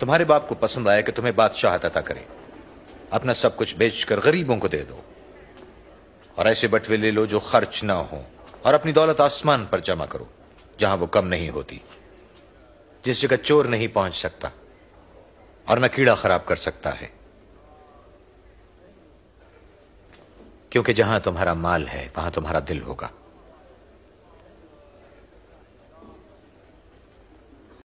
तुम्हारे बाप को पसंद आया कि तुम्हें बादशाह अता करें अपना सब कुछ बेचकर गरीबों को दे दो और ऐसे बटवे ले लो जो खर्च ना हो और अपनी दौलत आसमान पर जमा करो जहां वो कम नहीं होती जिस जगह चोर नहीं पहुंच सकता और न कीड़ा खराब कर सकता है क्योंकि जहां तुम्हारा माल है वहां तुम्हारा दिल होगा